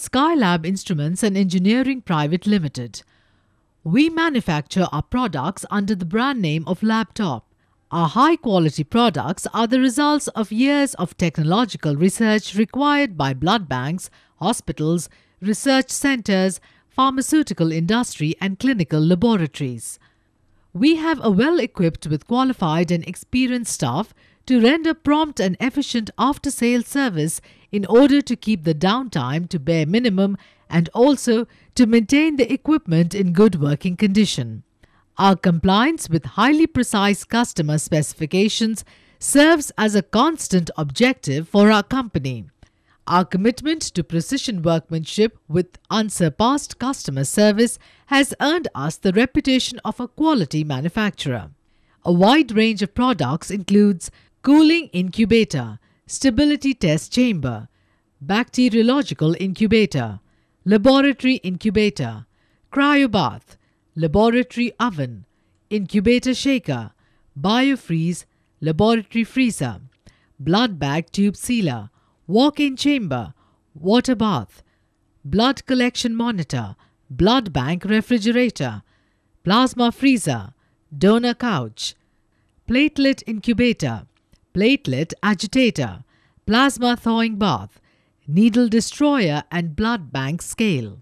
Skylab Instruments and Engineering Private Limited. We manufacture our products under the brand name of Laptop. Our high quality products are the results of years of technological research required by blood banks, hospitals, research centers, pharmaceutical industry, and clinical laboratories. We have a well equipped with qualified and experienced staff to render prompt and efficient after sales service in order to keep the downtime to bare minimum and also to maintain the equipment in good working condition. Our compliance with highly precise customer specifications serves as a constant objective for our company. Our commitment to precision workmanship with unsurpassed customer service has earned us the reputation of a quality manufacturer. A wide range of products includes cooling incubator, stability test chamber, bacteriological incubator, laboratory incubator, cryobath, laboratory oven, incubator shaker, biofreeze, laboratory freezer, blood bag tube sealer, walk-in chamber, water bath, blood collection monitor, blood bank refrigerator, plasma freezer, donor couch, platelet incubator, platelet agitator, plasma thawing bath, needle destroyer and blood bank scale.